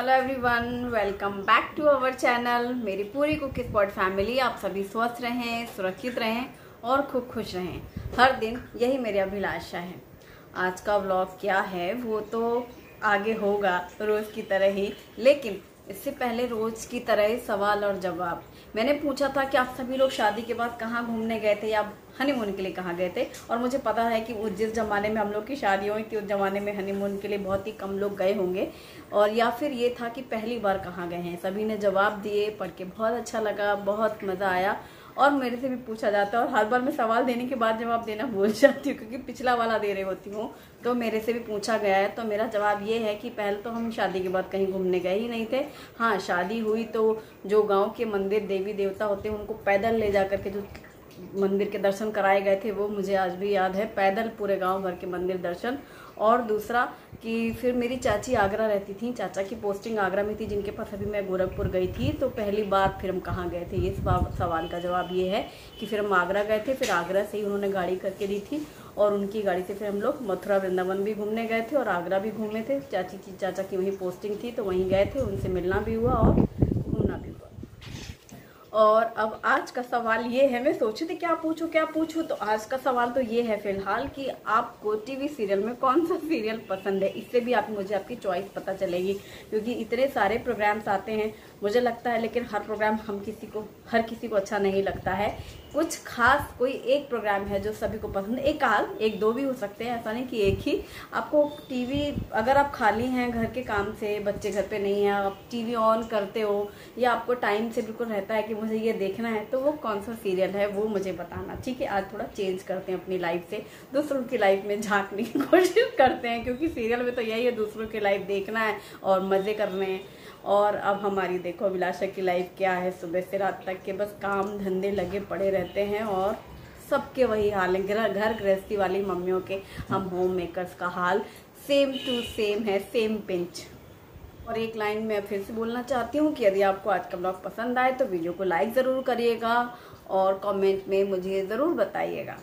hello everyone welcome back to our channel मेरी पूरी cook spot family आप सभी स्वस्थ रहें सुरक्षित रहें और खूब खुश रहें हर दिन यही मेरी अभिलाषा है आज का व्लॉग क्या है वो तो आगे होगा रोज़ की तरह ही लेकिन इससे पहले रोज की तरह ही सवाल और जवाब मैंने पूछा था कि आप सभी लोग शादी के बाद कहाँ घूमने गए थे या हनीमून के लिए कहाँ गए थे और मुझे पता है कि उस जिस ज़माने में हम लोग की शादी हुई थी उस ज़माने में हनीमून के लिए बहुत ही कम लोग गए होंगे और या फिर ये था कि पहली बार कहाँ गए हैं सभी ने जवाब दिए पढ़ के बहुत अच्छा लगा बहुत मज़ा आया और मेरे से भी पूछा जाता है और हर बार मैं सवाल देने के बाद जवाब देना भूल जाती हूँ क्योंकि पिछला वाला दे रही होती हूँ तो मेरे से भी पूछा गया है तो मेरा जवाब ये है कि पहले तो हम शादी के बाद कहीं घूमने गए ही नहीं थे हाँ शादी हुई तो जो गाँव के मंदिर देवी देवता होते हैं उनको पैदल ले जा करके जो मंदिर के दर्शन कराए गए थे वो मुझे आज भी याद है पैदल पूरे गांव भर के मंदिर दर्शन और दूसरा कि फिर मेरी चाची आगरा रहती थी चाचा की पोस्टिंग आगरा में थी जिनके पास अभी मैं गोरखपुर गई थी तो पहली बार फिर हम कहाँ गए थे ये सवाल का जवाब ये है कि फिर हम आगरा गए थे फिर आगरा से ही उन्होंने गाड़ी करके दी थी और उनकी गाड़ी से फिर हम लोग मथुरा वृंदावन भी घूमने गए थे और आगरा भी घूमे थे चाची की चाचा की वहीं पोस्टिंग थी तो वहीं गए थे उनसे मिलना भी हुआ और और अब आज का सवाल ये है मैं सोची थी क्या पूछूँ क्या पूछूँ तो आज का सवाल तो ये है फिलहाल कि आपको टीवी सीरियल में कौन सा सीरियल पसंद है इससे भी आप मुझे आपकी चॉइस पता चलेगी क्योंकि इतने सारे प्रोग्राम्स आते हैं मुझे लगता है लेकिन हर प्रोग्राम हम किसी को हर किसी को अच्छा नहीं लगता है कुछ खास कोई एक प्रोग्राम है जो सभी को पसंद एक आल एक दो भी हो सकते हैं ऐसा नहीं कि एक ही आपको टीवी अगर आप खाली हैं घर के काम से बच्चे घर पे नहीं हैं आप टीवी ऑन करते हो या आपको टाइम से बिल्कुल रहता है कि मुझे ये देखना है तो वो कौन सा सीरियल है वो मुझे बताना ठीक है आज थोड़ा चेंज करते हैं अपनी लाइफ से दूसरों की लाइफ में झाँकने की कोशिश करते हैं क्योंकि सीरियल में तो यही है दूसरों की लाइफ देखना है और मज़े करने हैं और अब हमारी देखो अभिलाषा की लाइफ क्या है सुबह से रात तक के बस काम धंधे लगे पड़े रहते हैं और सबके वही हाल है घर घर गृहस्थी वाली मम्मियों के हम होम मेकर्स का हाल सेम टू सेम है सेम पिंच और एक लाइन में फिर से बोलना चाहती हूँ कि यदि आपको आज का ब्लॉग पसंद आए तो वीडियो को लाइक ज़रूर करिएगा और कमेंट में मुझे ज़रूर बताइएगा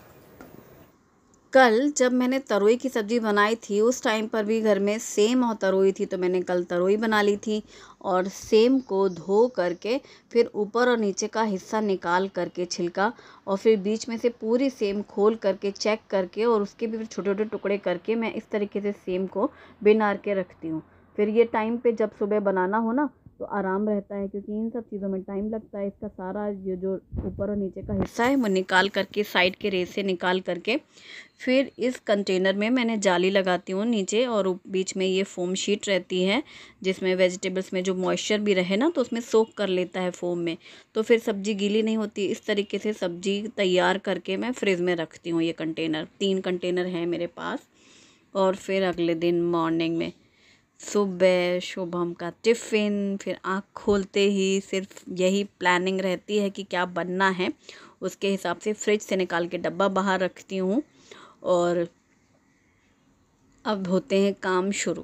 कल जब मैंने तरोई की सब्ज़ी बनाई थी उस टाइम पर भी घर में सेम और तरोई थी तो मैंने कल तरोई बना ली थी और सेम को धो करके फिर ऊपर और नीचे का हिस्सा निकाल करके छिलका और फिर बीच में से पूरी सेम खोल करके चेक करके और उसके भी फिर छोटे छोटे टुकड़े करके मैं इस तरीके से सेम को बिनार के रखती हूँ फिर ये टाइम पे जब सुबह बनाना हो ना तो आराम रहता है क्योंकि इन सब चीज़ों में टाइम लगता है इसका सारा ये जो ऊपर और नीचे का हिस्सा है वो निकाल करके साइड के रेस से निकाल करके फिर इस कंटेनर में मैंने जाली लगाती हूँ नीचे और बीच में ये फोम शीट रहती है जिसमें वेजिटेबल्स में जो मॉइस्चर भी रहे ना तो उसमें सोख कर लेता है फोम में तो फिर सब्ज़ी गीली नहीं होती इस तरीके से सब्ज़ी तैयार करके मैं फ्रिज में रखती हूँ ये कंटेनर तीन कंटेनर हैं मेरे पास और फिर अगले दिन मॉर्निंग में सुबह शुभम का टिफ़िन फिर आँख खोलते ही सिर्फ यही प्लानिंग रहती है कि क्या बनना है उसके हिसाब से फ्रिज से निकाल के डब्बा बाहर रखती हूँ और अब होते हैं काम शुरू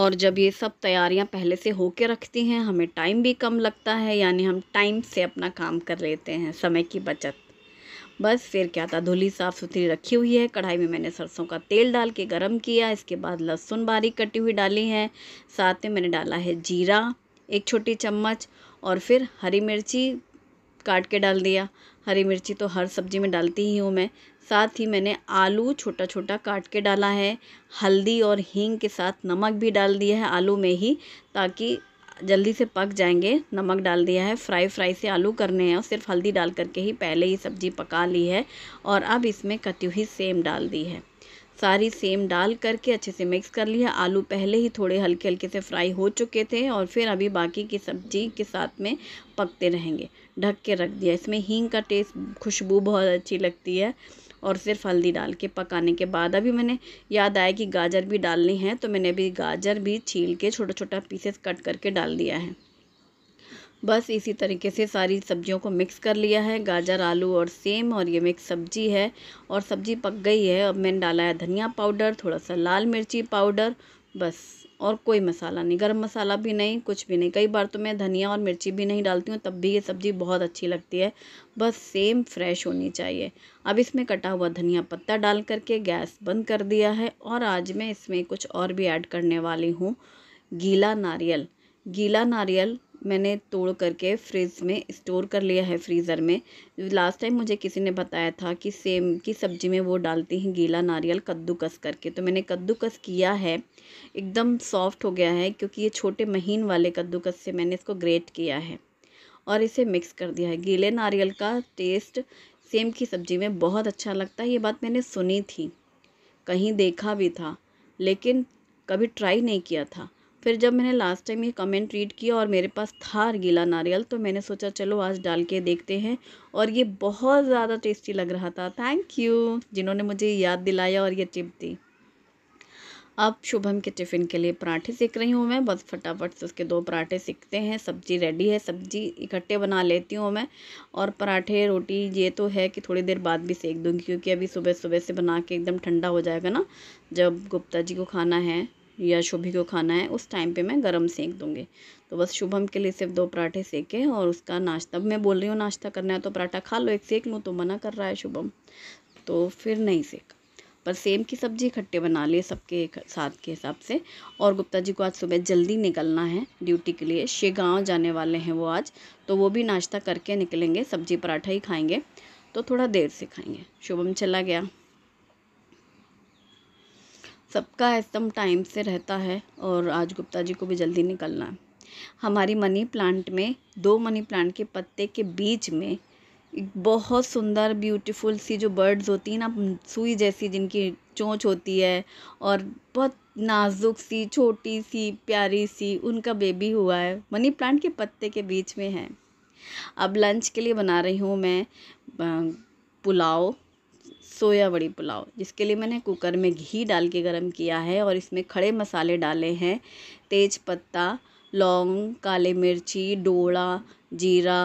और जब ये सब तैयारियां पहले से हो के रखती हैं हमें टाइम भी कम लगता है यानी हम टाइम से अपना काम कर लेते हैं समय की बचत बस फिर क्या था धुली साफ़ सुथरी रखी हुई है कढ़ाई में मैंने सरसों का तेल डाल के गर्म किया इसके बाद लहसुन बारीक कटी हुई डाली है साथ में मैंने डाला है जीरा एक छोटी चम्मच और फिर हरी मिर्ची काट के डाल दिया हरी मिर्ची तो हर सब्जी में डालती ही हूँ मैं साथ ही मैंने आलू छोटा छोटा काट के डाला है हल्दी और हींग के साथ नमक भी डाल दिया है आलू में ही ताकि जल्दी से पक जाएंगे नमक डाल दिया है फ्राई फ्राई से आलू करने हैं और सिर्फ हल्दी डाल करके ही पहले ही सब्ज़ी पका ली है और अब इसमें कटी हुई सेम डाल दी है सारी सेम डाल करके अच्छे से मिक्स कर लिया आलू पहले ही थोड़े हल्के हल्के से फ्राई हो चुके थे और फिर अभी बाकी की सब्जी के साथ में पकते रहेंगे ढक के रख दिया इसमें हींग का टेस्ट खुशबू बहुत अच्छी लगती है और सिर्फ हल्दी डाल के पकाने के बाद अभी मैंने याद आया कि गाजर भी डालनी है तो मैंने अभी गाजर भी छील के छोटा छोटा पीसेस कट करके डाल दिया है बस इसी तरीके से सारी सब्जियों को मिक्स कर लिया है गाजर आलू और सेम और ये मिक्स सब्जी है और सब्जी पक गई है अब मैंने डाला है धनिया पाउडर थोड़ा सा लाल मिर्ची पाउडर बस और कोई मसाला नहीं गर्म मसाला भी नहीं कुछ भी नहीं कई बार तो मैं धनिया और मिर्ची भी नहीं डालती हूँ तब भी ये सब्ज़ी बहुत अच्छी लगती है बस सेम फ्रेश होनी चाहिए अब इसमें कटा हुआ धनिया पत्ता डाल करके गैस बंद कर दिया है और आज मैं इसमें कुछ और भी ऐड करने वाली हूँ गीला नारियल गीला नारियल मैंने तोड़ करके फ्रिज में स्टोर कर लिया है फ्रीज़र में लास्ट टाइम मुझे किसी ने बताया था कि सेम की सब्ज़ी में वो डालती हैं गीला नारियल कद्दूकस करके तो मैंने कद्दूकस किया है एकदम सॉफ्ट हो गया है क्योंकि ये छोटे महीन वाले कद्दूकस से मैंने इसको ग्रेट किया है और इसे मिक्स कर दिया है गीले नारियल का टेस्ट सेम की सब्ज़ी में बहुत अच्छा लगता है ये बात मैंने सुनी थी कहीं देखा भी था लेकिन कभी ट्राई नहीं किया था फिर जब मैंने लास्ट टाइम ये कमेंट रीड किया और मेरे पास था गीला नारियल तो मैंने सोचा चलो आज डाल के देखते हैं और ये बहुत ज़्यादा टेस्टी लग रहा था थैंक यू जिन्होंने मुझे याद दिलाया और ये टिप दी अब शुभम के टिफ़िन के लिए पराठे सीख रही हूँ मैं बस फटाफट से उसके दो पराठे सीखते हैं सब्जी रेडी है सब्जी इकट्ठे बना लेती हूँ मैं और पराठे रोटी ये तो है कि थोड़ी देर बाद भी सेक दूँगी क्योंकि अभी सुबह सुबह से बना के एकदम ठंडा हो जाएगा ना जब गुप्ता जी को खाना है या शुभी को खाना है उस टाइम पे मैं गरम सेक दूँगी तो बस शुभम के लिए सिर्फ दो पराठे सेके और उसका नाश्ता अब मैं बोल रही हूँ नाश्ता करना है तो पराठा खा लो एक सेक लूँ तो मना कर रहा है शुभम तो फिर नहीं सेका पर सेम की सब्जी इकट्ठे बना लिए सबके साथ के हिसाब से और गुप्ता जी को आज सुबह जल्दी निकलना है ड्यूटी के लिए शेगांव जाने वाले हैं वो आज तो वो भी नाश्ता करके निकलेंगे सब्जी पराठा ही खाएंगे तो थोड़ा देर से खाएंगे शुभम चला गया सबका एकदम टाइम से रहता है और आज गुप्ता जी को भी जल्दी निकलना है हमारी मनी प्लांट में दो मनी प्लांट के पत्ते के बीच में एक बहुत सुंदर ब्यूटीफुल सी जो बर्ड्स होती हैं ना सुई जैसी जिनकी चोंच होती है और बहुत नाजुक सी छोटी सी प्यारी सी उनका बेबी हुआ है मनी प्लांट के पत्ते के बीच में है अब लंच के लिए बना रही हूँ मैं पुलाव सोया बड़ी पुलाव जिसके लिए मैंने कुकर में घी डाल के गर्म किया है और इसमें खड़े मसाले डाले हैं तेज पत्ता लौंग काले मिर्ची डोड़ा जीरा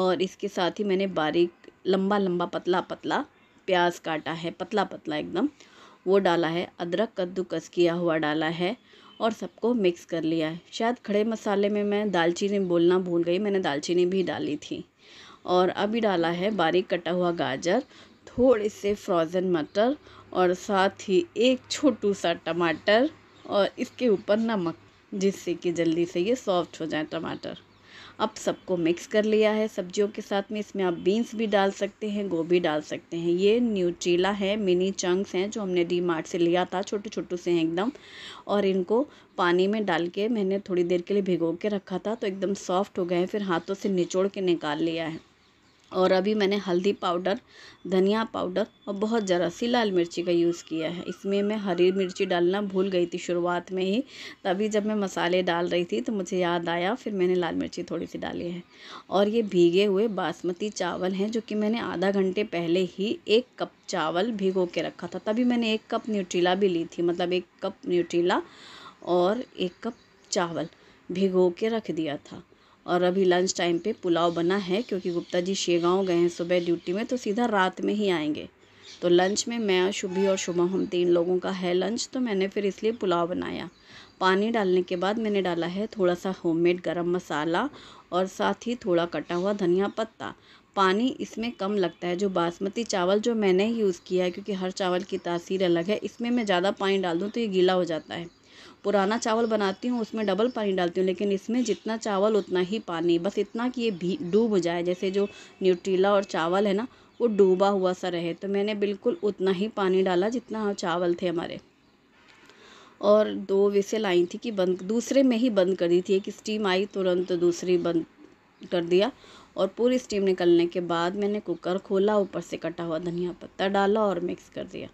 और इसके साथ ही मैंने बारीक लंबा लंबा पतला पतला प्याज काटा है पतला पतला एकदम वो डाला है अदरक कद्दूकस किया हुआ डाला है और सबको मिक्स कर लिया है शायद खड़े मसाले में मैं दालचीनी बोलना भूल गई मैंने दालचीनी भी डाली थी और अभी डाला है बारीक कटा हुआ गाजर थोड़े से फ्रोज़न मटर और साथ ही एक छोटू सा टमाटर और इसके ऊपर नमक जिससे कि जल्दी से ये सॉफ्ट हो जाए टमाटर अब सबको मिक्स कर लिया है सब्जियों के साथ में इसमें आप बीन्स भी डाल सकते हैं गोभी डाल सकते हैं ये न्यूट्रीला है मिनी चंक्स हैं जो हमने डी मार्ट से लिया था छोटे छोटू से हैं एकदम और इनको पानी में डाल के मैंने थोड़ी देर के लिए भिगो के रखा था तो एकदम सॉफ्ट हो गए फिर हाथों से निचोड़ के निकाल लिया है और अभी मैंने हल्दी पाउडर धनिया पाउडर और बहुत ज़रा सी लाल मिर्ची का यूज़ किया है इसमें मैं हरी मिर्ची डालना भूल गई थी शुरुआत में ही तभी जब मैं मसाले डाल रही थी तो मुझे याद आया फिर मैंने लाल मिर्ची थोड़ी सी डाली है और ये भीगे हुए बासमती चावल हैं जो कि मैंने आधा घंटे पहले ही एक कप चावल भिगो के रखा था तभी मैंने एक कप न्यूट्रीला भी ली थी मतलब एक कप न्यूट्रीला और एक कप चावल भिगो के रख दिया था और अभी लंच टाइम पे पुलाव बना है क्योंकि गुप्ता जी शेगांव गए हैं सुबह ड्यूटी में तो सीधा रात में ही आएंगे तो लंच में मैं शुभी और शुभम हम तीन लोगों का है लंच तो मैंने फिर इसलिए पुलाव बनाया पानी डालने के बाद मैंने डाला है थोड़ा सा होममेड गरम मसाला और साथ ही थोड़ा कटा हुआ धनिया पत्ता पानी इसमें कम लगता है जो बासमती चावल जो मैंने यूज़ किया है क्योंकि हर चावल की तासीर अलग है इसमें मैं ज़्यादा पानी डाल दूँ तो ये गीला हो जाता है पुराना चावल बनाती हूँ उसमें डबल पानी डालती हूँ लेकिन इसमें जितना चावल उतना ही पानी बस इतना कि ये भी डूब जाए जैसे जो न्यूट्रीला और चावल है ना वो डूबा हुआ सा रहे तो मैंने बिल्कुल उतना ही पानी डाला जितना हाँ चावल थे हमारे और दो वैसे लाई थी कि बंद दूसरे में ही बंद कर दी थी एक स्टीम आई तुरंत दूसरी बंद कर दिया और पूरी स्टीम निकलने के बाद मैंने कुकर खोला ऊपर से कटा हुआ धनिया पत्ता डाला और मिक्स कर दिया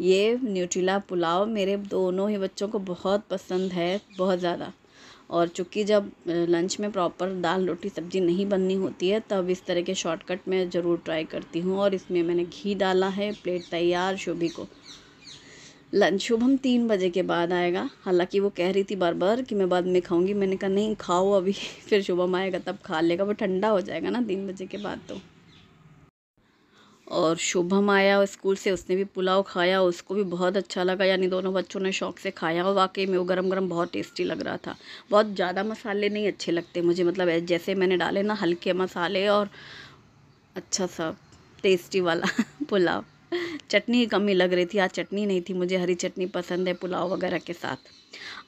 ये न्यूट्रिला पुलाव मेरे दोनों ही बच्चों को बहुत पसंद है बहुत ज़्यादा और चूँकि जब लंच में प्रॉपर दाल रोटी सब्ज़ी नहीं बननी होती है तब इस तरह के शॉर्टकट में ज़रूर ट्राई करती हूँ और इसमें मैंने घी डाला है प्लेट तैयार शोभी को लंच शुभम तीन बजे के बाद आएगा हालांकि वो कह रही थी बार बार कि मैं बाद में खाऊंगी मैंने कहा नहीं खाओ अभी फिर शुभम आएगा तब खा लेगा वो ठंडा हो जाएगा ना तीन बजे के बाद तो और शुभम आया स्कूल से उसने भी पुलाव खाया उसको भी बहुत अच्छा लगा यानी दोनों बच्चों ने शौक से खाया और वाकई में वो गरम गरम बहुत टेस्टी लग रहा था बहुत ज़्यादा मसाले नहीं अच्छे लगते मुझे मतलब जैसे मैंने डाले ना हल्के मसाले और अच्छा सा टेस्टी वाला पुलाव चटनी कमी लग रही थी आज चटनी नहीं थी मुझे हरी चटनी पसंद है पुलाव वगैरह के साथ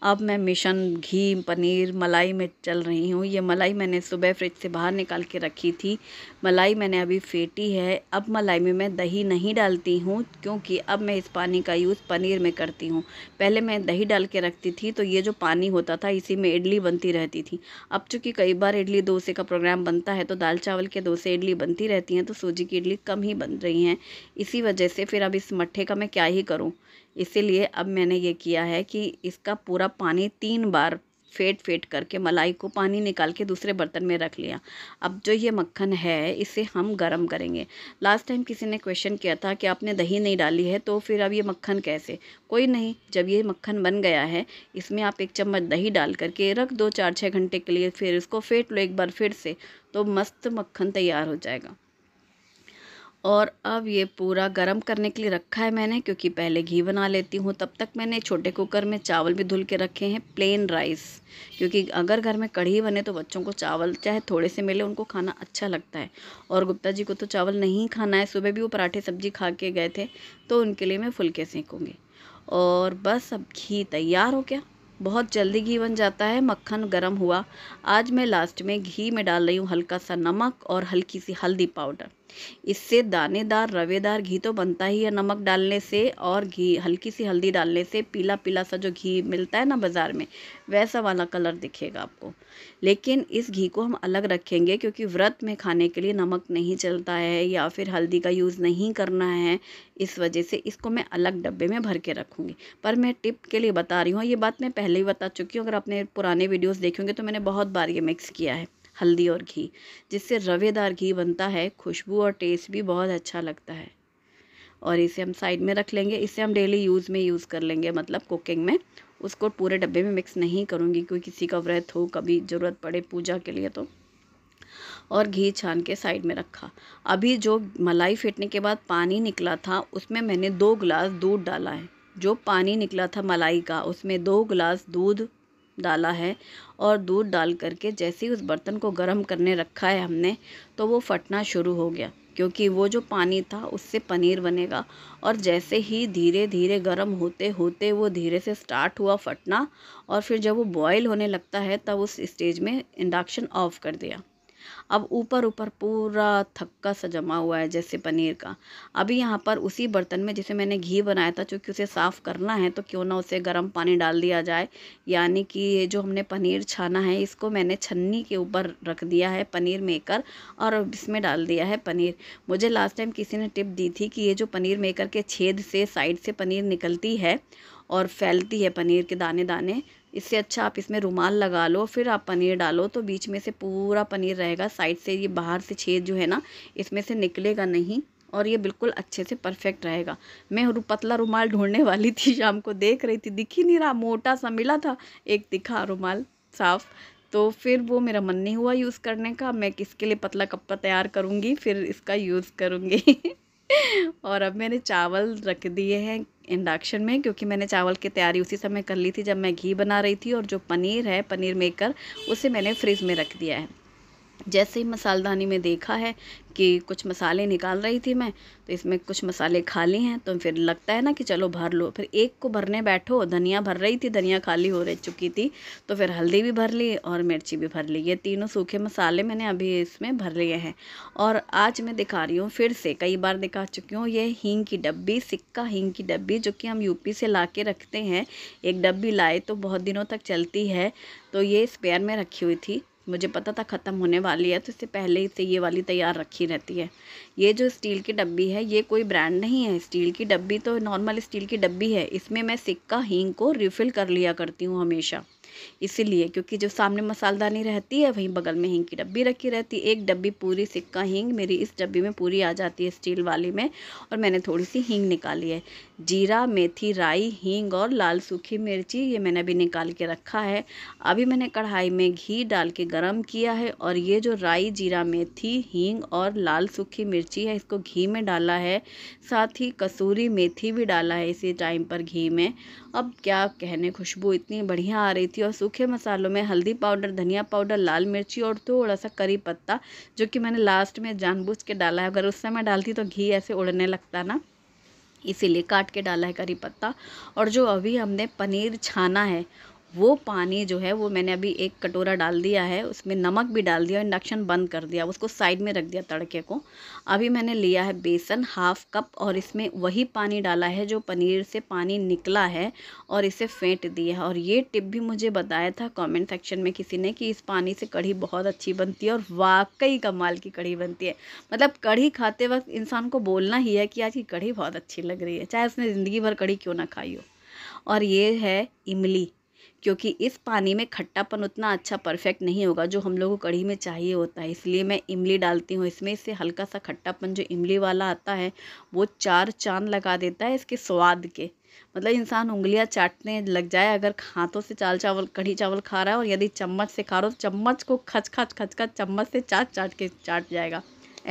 अब मैं मिशन घी पनीर मलाई में चल रही हूँ ये मलाई मैंने सुबह फ्रिज से बाहर निकाल के रखी थी मलाई मैंने अभी फेटी है अब मलाई में मैं दही नहीं डालती हूँ क्योंकि अब मैं इस पानी का यूज़ पनीर में करती हूँ पहले मैं दही डाल के रखती थी तो ये जो पानी होता था इसी में इडली बनती रहती थी अब चूँकि कई बार इडली डोसे का प्रोग्राम बनता है तो दाल चावल के डोसे इडली बनती रहती हैं तो सूजी की इडली कम ही बन रही हैं इसी वजह से फिर अब इस मट्ठे का मैं क्या ही करूँ इसीलिए अब मैंने ये किया है कि इसका पूरा पानी तीन बार फेट फेट करके मलाई को पानी निकाल के दूसरे बर्तन में रख लिया अब जो ये मक्खन है इसे हम गरम करेंगे लास्ट टाइम किसी ने क्वेश्चन किया था कि आपने दही नहीं डाली है तो फिर अब ये मक्खन कैसे कोई नहीं जब ये मक्खन बन गया है इसमें आप एक चम्मच दही डाल करके रख दो चार छः घंटे के लिए फिर इसको फेंट लो एक बार फिर से तो मस्त मक्खन तैयार हो जाएगा और अब ये पूरा गरम करने के लिए रखा है मैंने क्योंकि पहले घी बना लेती हूँ तब तक मैंने छोटे कुकर में चावल भी धुल के रखे हैं प्लेन राइस क्योंकि अगर घर में कढ़ी बने तो बच्चों को चावल चाहे थोड़े से मिले उनको खाना अच्छा लगता है और गुप्ता जी को तो चावल नहीं खाना है सुबह भी वो पराठे सब्जी खा के गए थे तो उनके लिए मैं फुलके सेकूँगी और बस अब घी तैयार हो गया बहुत जल्दी घी बन जाता है मक्खन गरम हुआ आज मैं लास्ट में घी में डाल रही हूँ हल्का सा नमक और हल्की सी हल्दी पाउडर इससे दानेदार रवेदार घी तो बनता ही है नमक डालने से और घी हल्की सी हल्दी डालने से पीला पीला सा जो घी मिलता है ना बाज़ार में वैसा वाला कलर दिखेगा आपको लेकिन इस घी को हम अलग रखेंगे क्योंकि व्रत में खाने के लिए नमक नहीं चलता है या फिर हल्दी का यूज़ नहीं करना है इस वजह से इसको मैं अलग डब्बे में भर के रखूँगी पर मैं टिप के लिए बता रही हूँ ये बात मैं पहले ही बता चुकी हूँ अगर आपने पुराने वीडियोज़ देखेंगे तो मैंने बहुत बार ये मिक्स किया है हल्दी और घी जिससे रवेदार घी बनता है खुशबू और टेस्ट भी बहुत अच्छा लगता है और इसे हम साइड में रख लेंगे इसे हम डेली यूज़ में यूज़ कर लेंगे मतलब कुकिंग में उसको पूरे डब्बे में मिक्स नहीं करूँगी क्योंकि किसी का व्रत हो कभी ज़रूरत पड़े पूजा के लिए तो और घी छान के साइड में रखा अभी जो मलाई फेंटने के बाद पानी निकला था उसमें मैंने दो गिलास दूध डाला है जो पानी निकला था मलाई का उसमें दो गिलास दूध डाला है और दूध डाल करके जैसे ही उस बर्तन को गर्म करने रखा है हमने तो वो फटना शुरू हो गया क्योंकि वो जो पानी था उससे पनीर बनेगा और जैसे ही धीरे धीरे गर्म होते होते वो धीरे से स्टार्ट हुआ फटना और फिर जब वो बॉयल होने लगता है तब उस स्टेज में इंडक्शन ऑफ कर दिया अब ऊपर ऊपर पूरा थक्का सा जमा हुआ है जैसे पनीर का अभी यहाँ पर उसी बर्तन में जिसे मैंने घी बनाया था चूँकि उसे साफ़ करना है तो क्यों ना उसे गर्म पानी डाल दिया जाए यानी कि ये जो हमने पनीर छाना है इसको मैंने छन्नी के ऊपर रख दिया है पनीर मेकर और इसमें डाल दिया है पनीर मुझे लास्ट टाइम किसी ने टिप दी थी कि ये जो पनीर मेकर के छेद से साइड से पनीर निकलती है और फैलती है पनीर के दाने दाने इससे अच्छा आप इसमें रुमाल लगा लो फिर आप पनीर डालो तो बीच में से पूरा पनीर रहेगा साइड से ये बाहर से छेद जो है ना इसमें से निकलेगा नहीं और ये बिल्कुल अच्छे से परफेक्ट रहेगा मैं पतला रुमाल ढूंढने वाली थी शाम को देख रही थी दिख ही नहीं रहा मोटा सा मिला था एक दिखा रुमाल साफ़ तो फिर वो मेरा मन नहीं हुआ यूज़ करने का मैं किसके लिए पतला कपड़ा तैयार करूँगी फिर इसका यूज़ करूँगी और अब मैंने चावल रख दिए हैं इंडक्शन में क्योंकि मैंने चावल की तैयारी उसी समय कर ली थी जब मैं घी बना रही थी और जो पनीर है पनीर मेकर उसे मैंने फ्रिज में रख दिया है जैसे ही मसालदानी में देखा है कि कुछ मसाले निकाल रही थी मैं तो इसमें कुछ मसाले खाली हैं तो फिर लगता है ना कि चलो भर लो फिर एक को भरने बैठो धनिया भर रही थी धनिया खाली हो रह चुकी थी तो फिर हल्दी भी भर ली और मिर्ची भी भर ली ये तीनों सूखे मसाले मैंने अभी इसमें भर लिए हैं और आज मैं दिखा रही हूँ फिर से कई बार दिखा चुकी हूँ ये हींग की डब्बी सिक्का हींग की डब्बी जो कि हम यूपी से ला के रखते हैं एक डब्बी लाए तो बहुत दिनों तक चलती है तो ये स्पेयर में रखी हुई थी मुझे पता था ख़त्म होने वाली है तो इससे पहले ही से ये वाली तैयार रखी रहती है ये जो स्टील की डब्बी है ये कोई ब्रांड नहीं है स्टील की डब्बी तो नॉर्मल स्टील की डब्बी है इसमें मैं सिक्का हींग को रिफ़िल कर लिया करती हूँ हमेशा इसीलिए क्योंकि जो सामने मसालदानी रहती है वहीं बगल में हींग की डब्बी रखी रहती है एक डब्बी पूरी सिक्का हींग मेरी इस डब्बी में पूरी आ जाती है स्टील वाली में और मैंने थोड़ी सी हींग निकाली है जीरा मेथी राई हींग और लाल सूखी मिर्ची ये मैंने अभी निकाल के रखा है अभी मैंने कढ़ाई में घी डाल के गर्म किया है और ये जो राई जीरा मेथी हींग और लाल सूखी मिर्ची है इसको घी में डाला है साथ ही कसूरी मेथी भी डाला है इसी टाइम पर घी में अब क्या कहने खुशबू इतनी बढ़िया आ रही थी और सूखे मसालों में हल्दी पाउडर धनिया पाउडर लाल मिर्ची और थोड़ा सा करी पत्ता जो कि मैंने लास्ट में जानबूझ के डाला है अगर उस समय डालती तो घी ऐसे उड़ने लगता ना इसीलिए काट के डाला है करी पत्ता और जो अभी हमने पनीर छाना है वो पानी जो है वो मैंने अभी एक कटोरा डाल दिया है उसमें नमक भी डाल दिया और इंडक्शन बंद कर दिया उसको साइड में रख दिया तड़के को अभी मैंने लिया है बेसन हाफ कप और इसमें वही पानी डाला है जो पनीर से पानी निकला है और इसे फेंट दिया है और ये टिप भी मुझे बताया था कमेंट सेक्शन में किसी ने कि इस पानी से कढ़ी बहुत अच्छी बनती है और वाकई कमाल की कढ़ी बनती है मतलब कढ़ी खाते वक्त इंसान को बोलना ही है कि आज की कढ़ी बहुत अच्छी लग रही है चाहे उसने ज़िंदगी भर कढ़ी क्यों ना खाई हो और ये है इमली क्योंकि इस पानी में खट्टापन उतना अच्छा परफेक्ट नहीं होगा जो हम लोग को कढ़ी में चाहिए होता है इसलिए मैं इमली डालती हूँ इसमें इससे हल्का सा खट्टापन जो इमली वाला आता है वो चार चांद लगा देता है इसके स्वाद के मतलब इंसान उंगलियाँ चाटने लग जाए अगर हाथों से चाल चावल कढ़ी चावल खा रहा है और यदि चम्मच से खा रहा हो तो चम्मच को खच खच खच खच चम्मच से चाट चाट के चाट जाएगा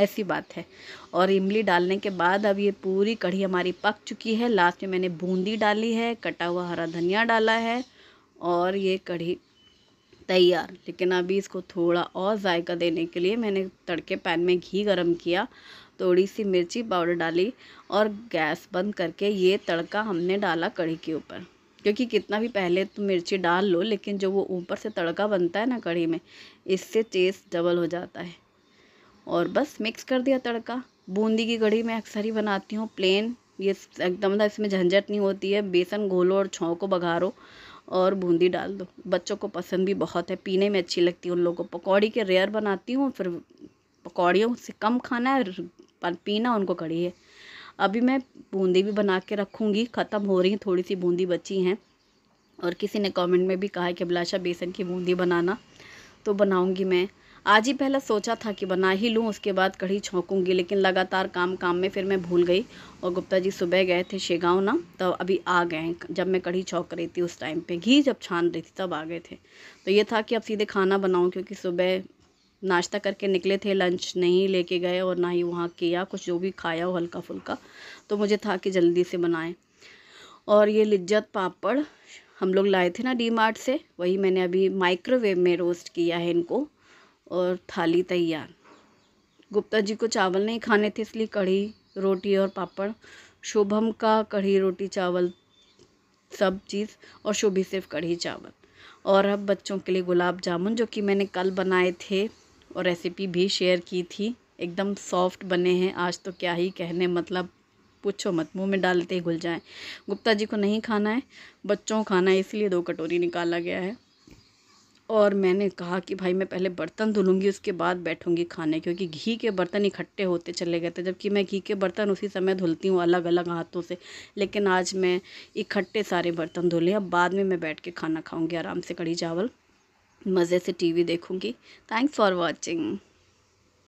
ऐसी बात है और इमली डालने के बाद अब ये पूरी कढ़ी हमारी पक चुकी है लास्ट में मैंने बूंदी डाली है कटा हुआ हरा धनिया डाला है और ये कढ़ी तैयार लेकिन अभी इसको थोड़ा और जायका देने के लिए मैंने तड़के पैन में घी गरम किया थोड़ी सी मिर्ची पाउडर डाली और गैस बंद करके ये तड़का हमने डाला कढ़ी के ऊपर क्योंकि कितना भी पहले तो मिर्ची डाल लो लेकिन जो वो ऊपर से तड़का बनता है ना कढ़ी में इससे टेस्ट डबल हो जाता है और बस मिक्स कर दिया तड़का बूंदी की कढ़ी मैं अक्सर ही बनाती हूँ प्लेन ये एकदम ना इसमें झंझट नहीं होती है बेसन घोलो और छौंको बघारो और बूंदी डाल दो बच्चों को पसंद भी बहुत है पीने में अच्छी लगती है उन लोगों को पकौड़ी के रेयर बनाती हूँ फिर पकौड़ियों से कम खाना है पीना उनको कड़ी है अभी मैं बूंदी भी बना के रखूँगी ख़त्म हो रही हैं थोड़ी सी बूंदी बची हैं और किसी ने कमेंट में भी कहा है कि अभिलाषा बेसन की बूंदी बनाना तो बनाऊँगी मैं आज ही पहला सोचा था कि बना ही लूँ उसके बाद कढ़ी छोंकूंगी लेकिन लगातार काम काम में फिर मैं भूल गई और गुप्ता जी सुबह गए थे शेगांव ना तो अभी आ गए जब मैं कढ़ी छोंक रही थी उस टाइम पे घी जब छान रही थी तब आ गए थे तो ये था कि अब सीधे खाना बनाऊँ क्योंकि सुबह नाश्ता करके निकले थे लंच नहीं लेके गए और ना ही वहाँ किया कुछ जो भी खाया हो हल्का फुल्का तो मुझे था कि जल्दी से बनाएँ और ये लिज्जत पापड़ हम लोग लाए थे ना डी मार्ट से वही मैंने अभी माइक्रोवेव में रोस्ट किया है इनको और थाली तैयार गुप्ता जी को चावल नहीं खाने थे इसलिए कढ़ी रोटी और पापड़ शुभम का कढ़ी रोटी चावल सब चीज़ और शोभी सिर्फ कढ़ी चावल और अब बच्चों के लिए गुलाब जामुन जो कि मैंने कल बनाए थे और रेसिपी भी शेयर की थी एकदम सॉफ्ट बने हैं आज तो क्या ही कहने मतलब पूछो मत मुंह में डालते ही घुल जाएं गुप्ता जी को नहीं खाना है बच्चों को खाना है इसलिए दो कटोरी निकाला गया है और मैंने कहा कि भाई मैं पहले बर्तन धुलूँगी उसके बाद बैठूँगी खाने क्योंकि घी के बर्तन इकट्ठे होते चले गए थे जबकि मैं घी के बर्तन उसी समय धुलती हूँ अलग अलग हाथों से लेकिन आज मैं इकट्ठे सारे बर्तन धुले अब बाद में मैं बैठ के खाना खाऊँगी आराम से कड़ी चावल मज़े से टीवी देखूँगी थैंक्स फॉर वॉचिंग